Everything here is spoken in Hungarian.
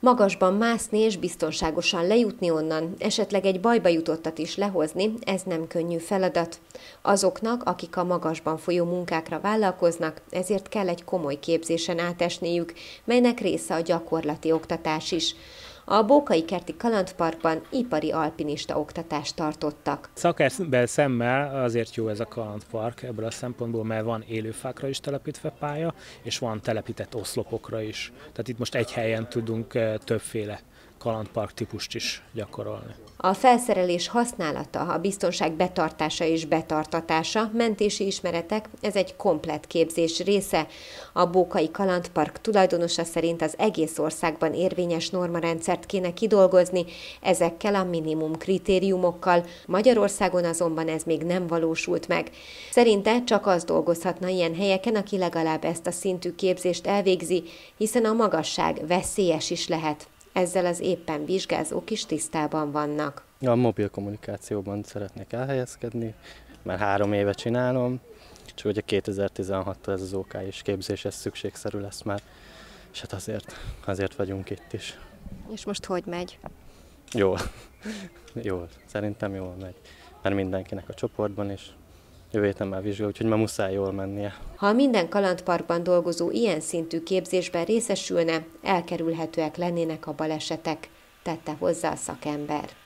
Magasban mászni és biztonságosan lejutni onnan, esetleg egy bajba jutottat is lehozni, ez nem könnyű feladat. Azoknak, akik a magasban folyó munkákra vállalkoznak, ezért kell egy komoly képzésen átesniük, melynek része a gyakorlati oktatás is. A Bókai Kerti Kalandparkban ipari alpinista oktatást tartottak. Szakember szemmel azért jó ez a kalandpark ebből a szempontból, mert van élőfákra is telepítve pálya, és van telepített oszlopokra is. Tehát itt most egy helyen tudunk eh, többféle kalandpark típust is gyakorolni. A felszerelés használata, a biztonság betartása és betartatása, mentési ismeretek, ez egy komplet képzés része. A Bókai Kalandpark tulajdonosa szerint az egész országban érvényes normarendszert kéne kidolgozni, ezekkel a minimum kritériumokkal. Magyarországon azonban ez még nem valósult meg. Szerinte csak az dolgozhatna ilyen helyeken, aki legalább ezt a szintű képzést elvégzi, hiszen a magasság veszélyes is lehet ezzel az éppen vizsgázók is tisztában vannak. A mobil kommunikációban szeretnék elhelyezkedni, mert három éve csinálom, csak ugye 2016-tól ez az OK és képzés, ez szükségszerű lesz már, és hát azért, azért vagyunk itt is. És most hogy megy? Jó, jó. Szerintem jól megy. Mert mindenkinek a csoportban is jövő héten már vizsgál, úgyhogy már muszáj jól mennie. Ha minden kalandparkban dolgozó ilyen szintű képzésben részesülne, elkerülhetőek lennének a balesetek, tette hozzá a szakember.